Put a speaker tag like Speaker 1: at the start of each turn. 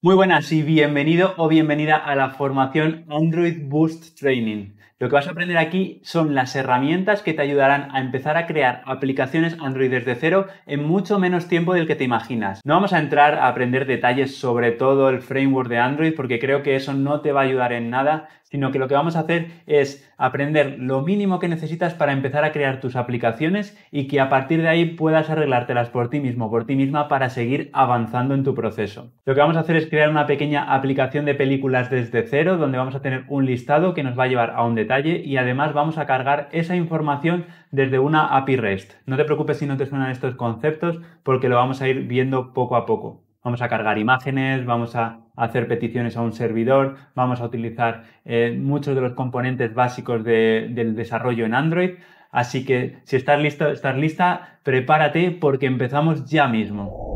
Speaker 1: Muy buenas y bienvenido o bienvenida a la formación Android Boost Training. Lo que vas a aprender aquí son las herramientas que te ayudarán a empezar a crear aplicaciones Android desde cero en mucho menos tiempo del que te imaginas. No vamos a entrar a aprender detalles sobre todo el framework de Android porque creo que eso no te va a ayudar en nada, sino que lo que vamos a hacer es aprender lo mínimo que necesitas para empezar a crear tus aplicaciones y que a partir de ahí puedas arreglártelas por ti mismo, por ti misma, para seguir avanzando en tu proceso. Lo que vamos a hacer es crear una pequeña aplicación de películas desde cero, donde vamos a tener un listado que nos va a llevar a un detalle y además vamos a cargar esa información desde una API REST. No te preocupes si no te suenan estos conceptos, porque lo vamos a ir viendo poco a poco vamos a cargar imágenes, vamos a hacer peticiones a un servidor, vamos a utilizar eh, muchos de los componentes básicos del desarrollo en Android. Así que si estás listo, estás lista, prepárate porque empezamos ya mismo.